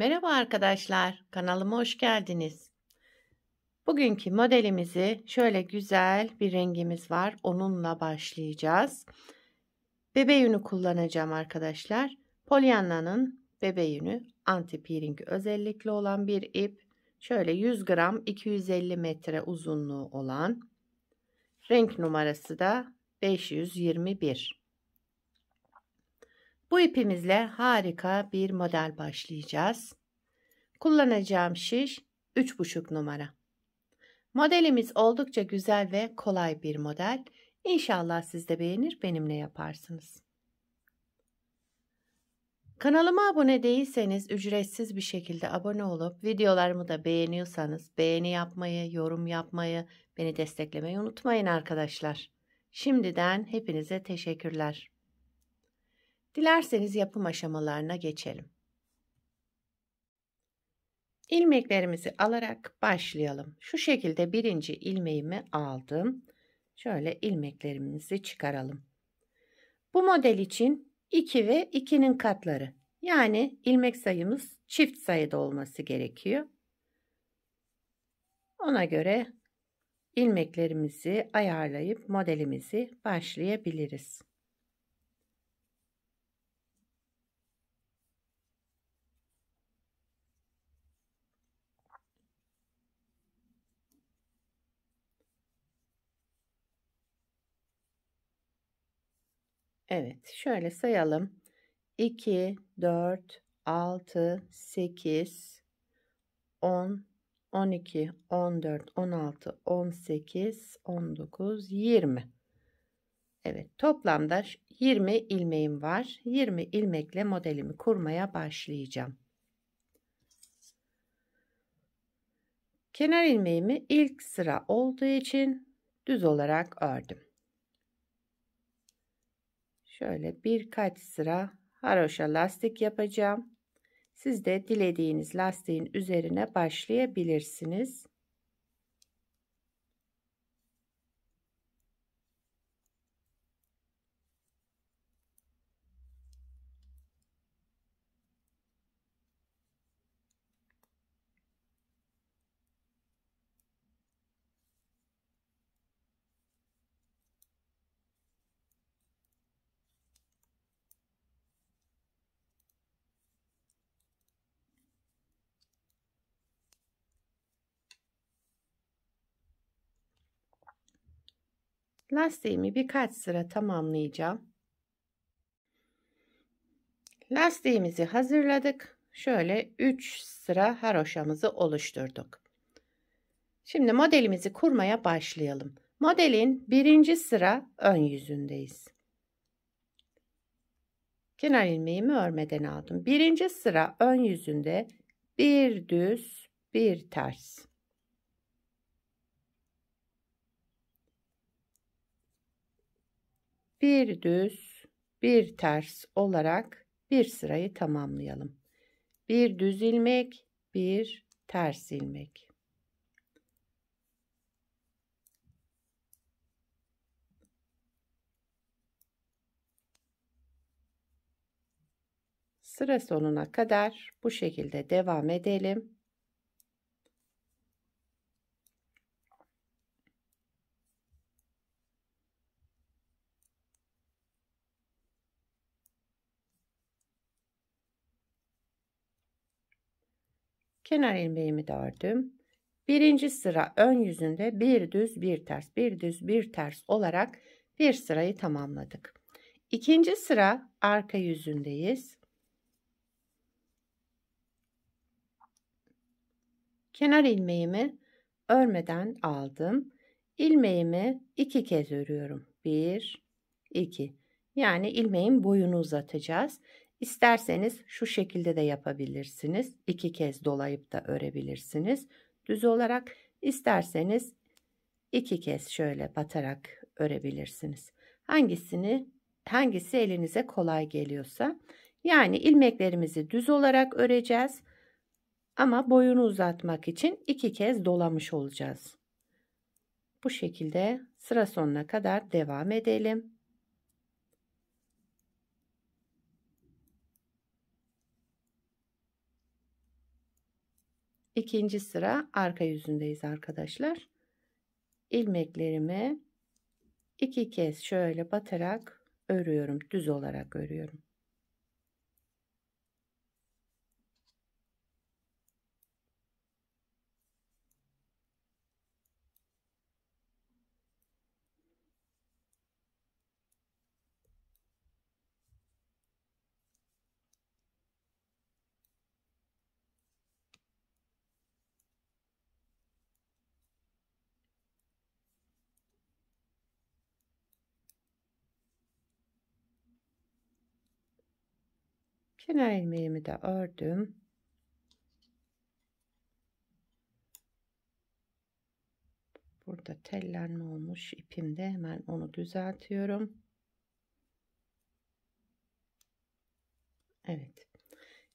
Merhaba arkadaşlar, kanalıma hoş geldiniz. Bugünkü modelimizi şöyle güzel bir rengimiz var. Onunla başlayacağız. Bebe yünü kullanacağım arkadaşlar. Polyanna'nın bebe yünü anti piercing özellikli olan bir ip. Şöyle 100 gram 250 metre uzunluğu olan. Renk numarası da 521. Bu ipimizle harika bir model başlayacağız. Kullanacağım şiş 3,5 numara. Modelimiz oldukça güzel ve kolay bir model. İnşallah siz de beğenir benimle yaparsınız. Kanalıma abone değilseniz ücretsiz bir şekilde abone olup videolarımı da beğeniyorsanız beğeni yapmayı, yorum yapmayı, beni desteklemeyi unutmayın arkadaşlar. Şimdiden hepinize teşekkürler. Dilerseniz yapım aşamalarına geçelim. İlmeklerimizi alarak başlayalım. Şu şekilde birinci ilmeğimi aldım. Şöyle ilmeklerimizi çıkaralım. Bu model için 2 ve 2'nin katları yani ilmek sayımız çift sayıda olması gerekiyor. Ona göre ilmeklerimizi ayarlayıp modelimizi başlayabiliriz. Evet şöyle sayalım. 2, 4, 6, 8, 10, 12, 14, 16, 18, 19, 20. Evet toplamda 20 ilmeğim var. 20 ilmekle modelimi kurmaya başlayacağım. Kenar ilmeğimi ilk sıra olduğu için düz olarak ördüm şöyle birkaç sıra haroşa lastik yapacağım. Siz de dilediğiniz lastiğin üzerine başlayabilirsiniz. lastiğimi birkaç sıra tamamlayacağım. Lastiğimizi hazırladık. Şöyle 3 sıra haroşamızı oluşturduk. Şimdi modelimizi kurmaya başlayalım. Modelin birinci sıra ön yüzündeyiz. Kenar ilmeğimi örmeden aldım. Birinci sıra ön yüzünde bir düz bir ters. bir düz, bir ters olarak bir sırayı tamamlayalım. Bir düz ilmek, bir ters ilmek. Sıra sonuna kadar bu şekilde devam edelim. Kenar ilmeğimi de ördüm. Birinci sıra ön yüzünde bir düz bir ters bir düz bir ters olarak bir sırayı tamamladık. İkinci sıra arka yüzündeyiz. Kenar ilmeğimi örmeden aldım. İlmeğimi iki kez örüyorum. Bir, iki. Yani ilmeğin boyunu uzatacağız. İsterseniz şu şekilde de yapabilirsiniz. İki kez dolayıp da örebilirsiniz. Düz olarak isterseniz iki kez şöyle batarak örebilirsiniz. Hangisini hangisi elinize kolay geliyorsa yani ilmeklerimizi düz olarak öreceğiz. Ama boyunu uzatmak için iki kez dolamış olacağız. Bu şekilde sıra sonuna kadar devam edelim. ikinci sıra arka yüzündeyiz arkadaşlar. Ilmeklerimi iki kez şöyle batarak örüyorum. Düz olarak örüyorum. kenar ilmeğimi de ördüm burada tellenme olmuş ipimde hemen onu düzeltiyorum Evet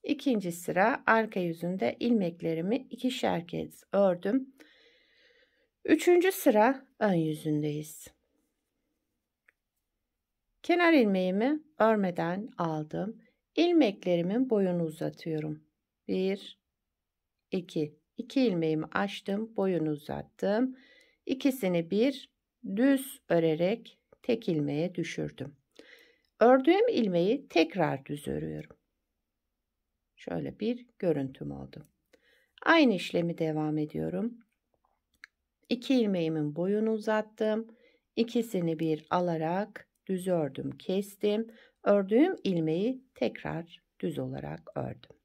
İkinci sıra arka yüzünde ilmeklerimi ikişer kez ördüm üçüncü sıra ön yüzündeyiz kenar ilmeğimi örmeden aldım ilmeklerimin boyunu uzatıyorum. 1 2 2 ilmeğimi açtım, boyunu uzattım. İkisini bir düz örerek tek ilmeğe düşürdüm. Ördüğüm ilmeği tekrar düz örüyorum. Şöyle bir görüntüm oldu. Aynı işlemi devam ediyorum. 2 ilmeğimin boyunu uzattım. İkisini bir alarak düz ördüm, kestim. Ördüğüm ilmeği tekrar düz olarak ördüm.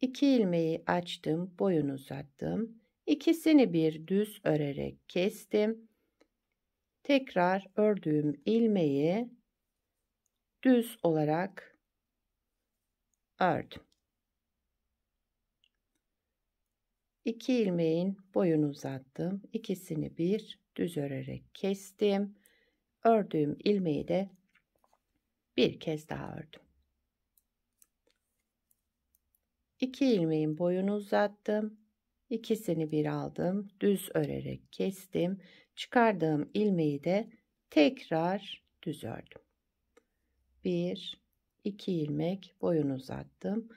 2 ilmeği açtım, boyunu uzattım. İkisini bir düz örerek kestim. Tekrar ördüğüm ilmeği düz olarak ördüm. 2 ilmeğin boyunu uzattım. İkisini bir düz örerek kestim. Ördüğüm ilmeği de bir kez daha ördüm. 2 ilmeğin boyunu uzattım. İkisini bir aldım. Düz örerek kestim. Çıkardığım ilmeği de tekrar düz ördüm. 1 2 ilmek boyunu uzattım.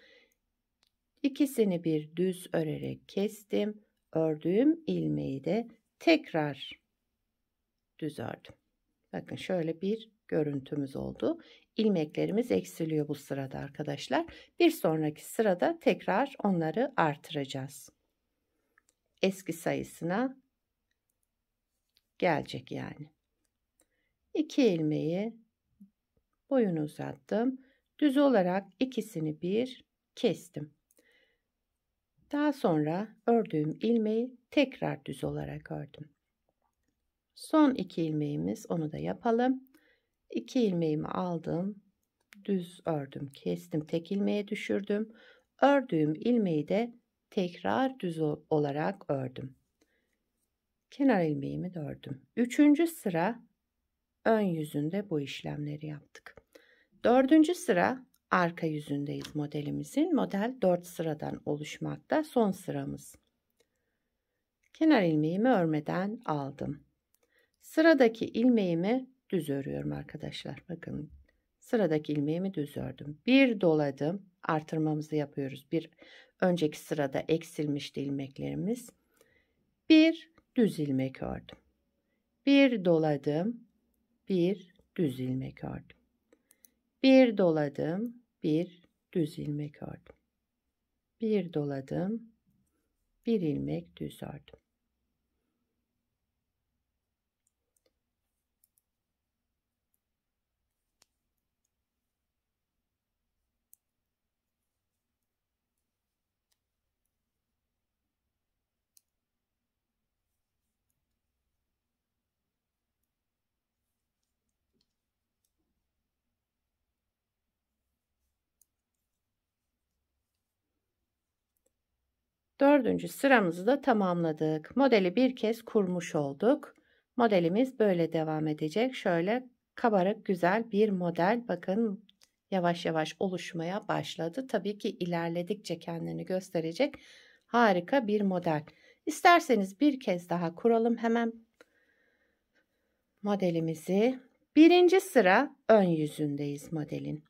İkisini bir düz örerek kestim. Ördüğüm ilmeği de tekrar düz ördüm. Bakın şöyle bir görüntümüz oldu. İlmeklerimiz eksiliyor bu sırada arkadaşlar. Bir sonraki sırada tekrar onları artıracağız. Eski sayısına gelecek yani. 2 ilmeği boyunu uzattım. Düz olarak ikisini bir kestim. Daha sonra ördüğüm ilmeği tekrar düz olarak ördüm. Son iki ilmeğimiz onu da yapalım. 2 ilmeğimi aldım. Düz ördüm. Kestim. Tek ilmeğe düşürdüm. Ördüğüm ilmeği de tekrar düz olarak ördüm. Kenar ilmeğimi de ördüm. Üçüncü sıra ön yüzünde bu işlemleri yaptık. Dördüncü sıra arka yüzündeyiz modelimizin. Model 4 sıradan oluşmakta son sıramız. Kenar ilmeğimi örmeden aldım. Sıradaki ilmeğimi düz örüyorum arkadaşlar. Bakın sıradaki ilmeğimi düz ördüm. Bir doladım. Artırmamızı yapıyoruz. Bir önceki sırada eksilmişti ilmeklerimiz. Bir düz ilmek ördüm. Bir doladım. Bir düz ilmek ördüm. Bir doladım. Bir düz ilmek ördüm. Bir doladım. Bir ilmek düz ördüm. Dördüncü sıramızı da tamamladık. Modeli bir kez kurmuş olduk. Modelimiz böyle devam edecek. Şöyle kabarık güzel bir model. Bakın yavaş yavaş oluşmaya başladı. Tabii ki ilerledikçe kendini gösterecek harika bir model. İsterseniz bir kez daha kuralım hemen modelimizi. Birinci sıra ön yüzündeyiz modelin.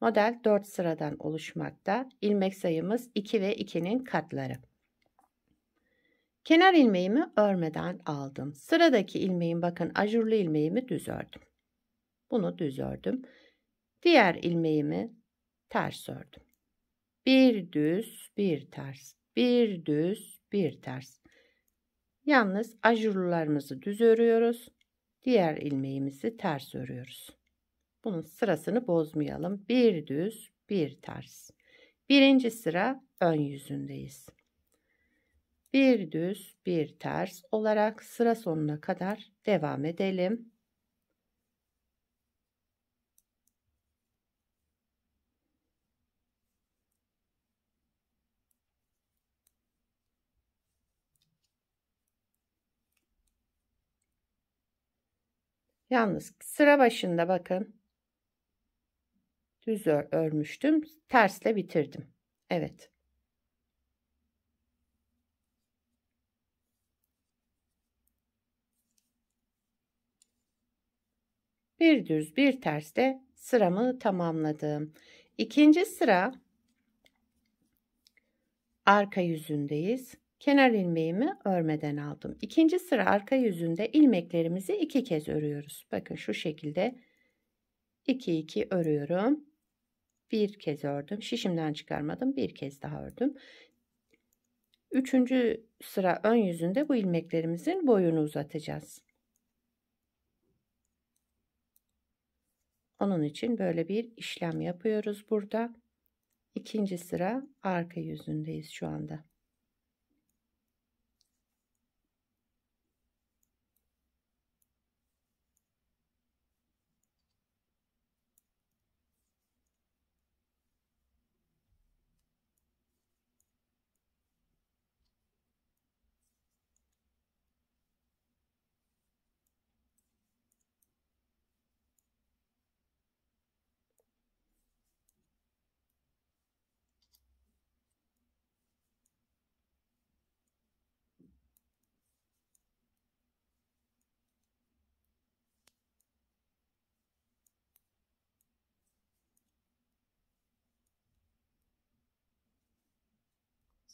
Model 4 sıradan oluşmakta. İlmek sayımız 2 ve 2'nin katları. Kenar ilmeğimi örmeden aldım. Sıradaki ilmeğin bakın ajurlu ilmeğimi düz ördüm. Bunu düz ördüm. Diğer ilmeğimi ters ördüm. Bir düz, bir ters. Bir düz, bir ters. Yalnız ajurlularımızı düz örüyoruz. Diğer ilmeğimizi ters örüyoruz. Bunun sırasını bozmayalım. Bir düz, bir ters. Birinci sıra ön yüzündeyiz bir düz bir ters olarak sıra sonuna kadar devam edelim. Yalnız sıra başında bakın. Düz örmüştüm. Tersle bitirdim. Evet. bir düz bir ters de sıramı tamamladım. İkinci sıra arka yüzündeyiz. Kenar ilmeğimi örmeden aldım. İkinci sıra arka yüzünde ilmeklerimizi iki kez örüyoruz. Bakın şu şekilde 2 2 örüyorum. Bir kez ördüm. Şişimden çıkarmadım. Bir kez daha ördüm. Üçüncü sıra ön yüzünde bu ilmeklerimizin boyunu uzatacağız. Onun için böyle bir işlem yapıyoruz burada. İkinci sıra arka yüzündeyiz şu anda.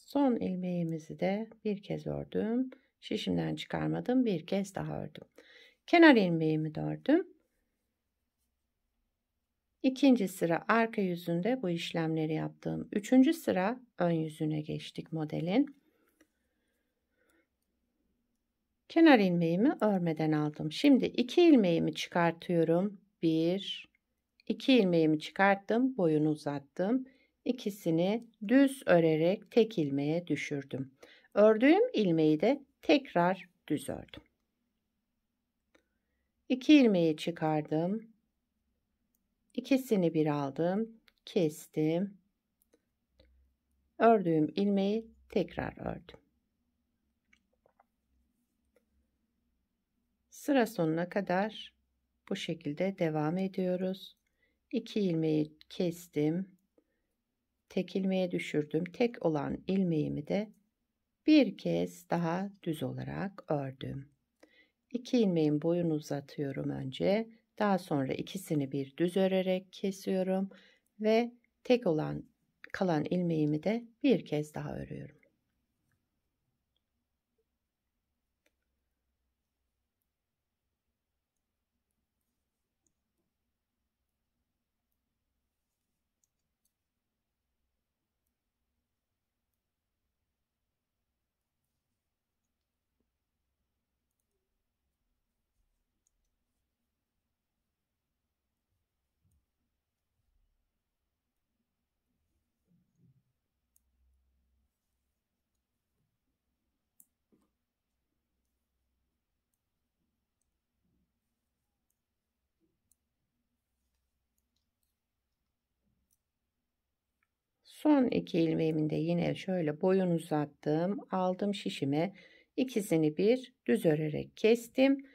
Son ilmeğimizi de bir kez ördüm. Şişimden çıkarmadım. Bir kez daha ördüm. Kenar ilmeğimi de ördüm. İkinci sıra arka yüzünde bu işlemleri yaptım. Üçüncü sıra ön yüzüne geçtik modelin. Kenar ilmeğimi örmeden aldım. Şimdi iki ilmeğimi çıkartıyorum. Bir, iki ilmeğimi çıkarttım. Boyunu uzattım ikisini düz örerek tek ilmeğe düşürdüm. Ördüğüm ilmeği de tekrar düz ördüm. 2 ilmeği çıkardım. İkisini bir aldım, kestim. Ördüğüm ilmeği tekrar ördüm. Sıra sonuna kadar bu şekilde devam ediyoruz. 2 ilmeği kestim tek ilmeğe düşürdüm. Tek olan ilmeğimi de bir kez daha düz olarak ördüm. İki ilmeğin boyunu uzatıyorum önce. Daha sonra ikisini bir düz örerek kesiyorum ve tek olan kalan ilmeğimi de bir kez daha örüyorum. Son iki ilmeğimde yine şöyle boyun uzattım. Aldım şişime ikisini bir düz örerek kestim.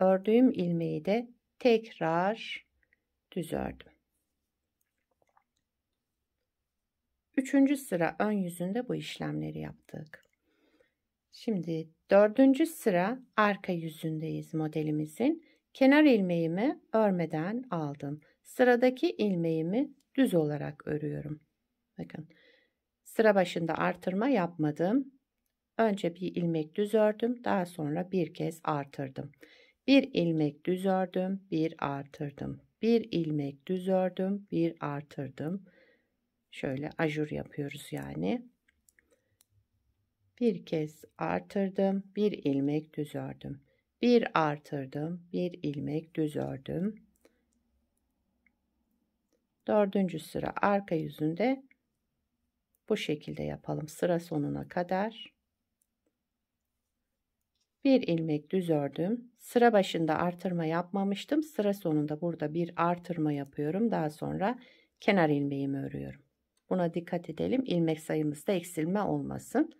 Ördüğüm ilmeği de tekrar düz ördüm. Üçüncü sıra ön yüzünde bu işlemleri yaptık. Şimdi dördüncü sıra arka yüzündeyiz modelimizin. Kenar ilmeğimi örmeden aldım. Sıradaki ilmeğimi düz olarak örüyorum. Bakın sıra başında artırma yapmadım. Önce bir ilmek düz ördüm. Daha sonra bir kez artırdım. Bir ilmek düz ördüm. Bir artırdım. Bir ilmek düz ördüm. Bir artırdım. Şöyle ajur yapıyoruz yani. Bir kez artırdım. Bir ilmek düz ördüm. Bir artırdım. Bir ilmek düz ördüm. Dördüncü sıra arka yüzünde bu şekilde yapalım sıra sonuna kadar. Bir ilmek düz ördüm. Sıra başında artırma yapmamıştım. Sıra sonunda burada bir artırma yapıyorum. Daha sonra kenar ilmeğimi örüyorum. Buna dikkat edelim. İlmek sayımızda eksilme olmasın.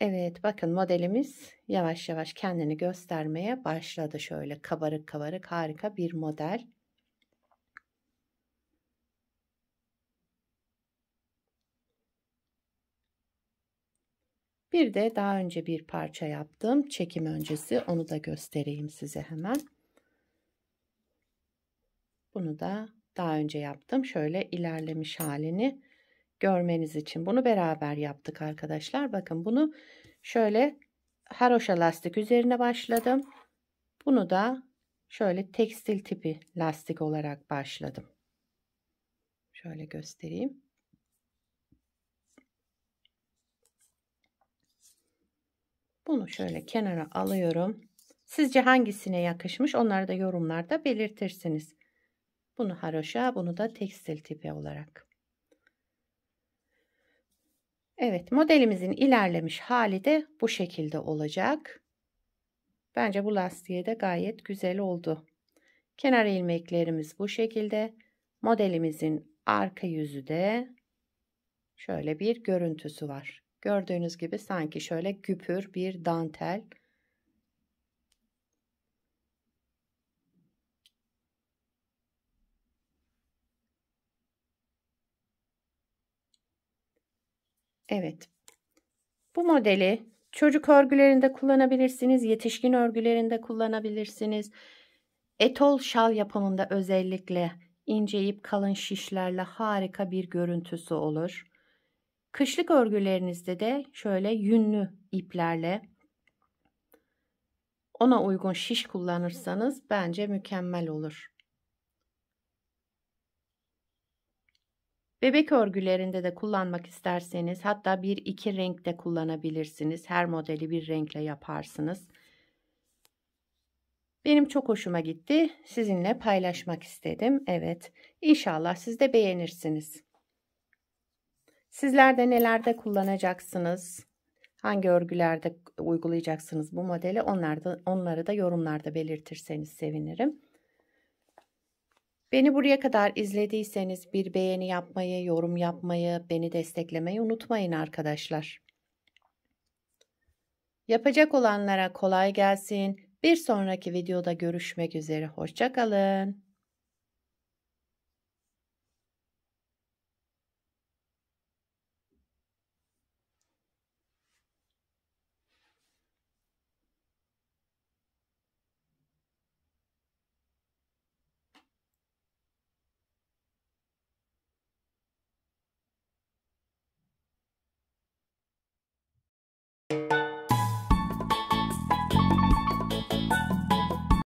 Evet bakın modelimiz yavaş yavaş kendini göstermeye başladı. Şöyle kabarık kabarık harika bir model. Bir de daha önce bir parça yaptım. Çekim öncesi onu da göstereyim size hemen. Bunu da daha önce yaptım. Şöyle ilerlemiş halini görmeniz için. Bunu beraber yaptık arkadaşlar. Bakın bunu şöyle haroşa lastik üzerine başladım. Bunu da şöyle tekstil tipi lastik olarak başladım. Şöyle göstereyim. Bunu şöyle kenara alıyorum. Sizce hangisine yakışmış onları da yorumlarda belirtirsiniz. Bunu haroşa bunu da tekstil tipi olarak. Evet modelimizin ilerlemiş hali de bu şekilde olacak. Bence bu lastiğe de gayet güzel oldu. Kenar ilmeklerimiz bu şekilde. Modelimizin arka yüzü de şöyle bir görüntüsü var. Gördüğünüz gibi sanki şöyle güpür bir dantel. Evet. Bu modeli çocuk örgülerinde kullanabilirsiniz, yetişkin örgülerinde kullanabilirsiniz. Etol şal yapımında özellikle ince ip kalın şişlerle harika bir görüntüsü olur. Kışlık örgülerinizde de şöyle yünlü iplerle ona uygun şiş kullanırsanız bence mükemmel olur. Bebek örgülerinde de kullanmak isterseniz hatta bir iki renkte kullanabilirsiniz. Her modeli bir renkle yaparsınız. Benim çok hoşuma gitti. Sizinle paylaşmak istedim. Evet. İnşallah siz de beğenirsiniz. Sizler de nelerde kullanacaksınız? Hangi örgülerde uygulayacaksınız bu modeli? Onlar onları da yorumlarda belirtirseniz sevinirim. Beni buraya kadar izlediyseniz bir beğeni yapmayı, yorum yapmayı, beni desteklemeyi unutmayın arkadaşlar. Yapacak olanlara kolay gelsin. Bir sonraki videoda görüşmek üzere. Hoşçakalın.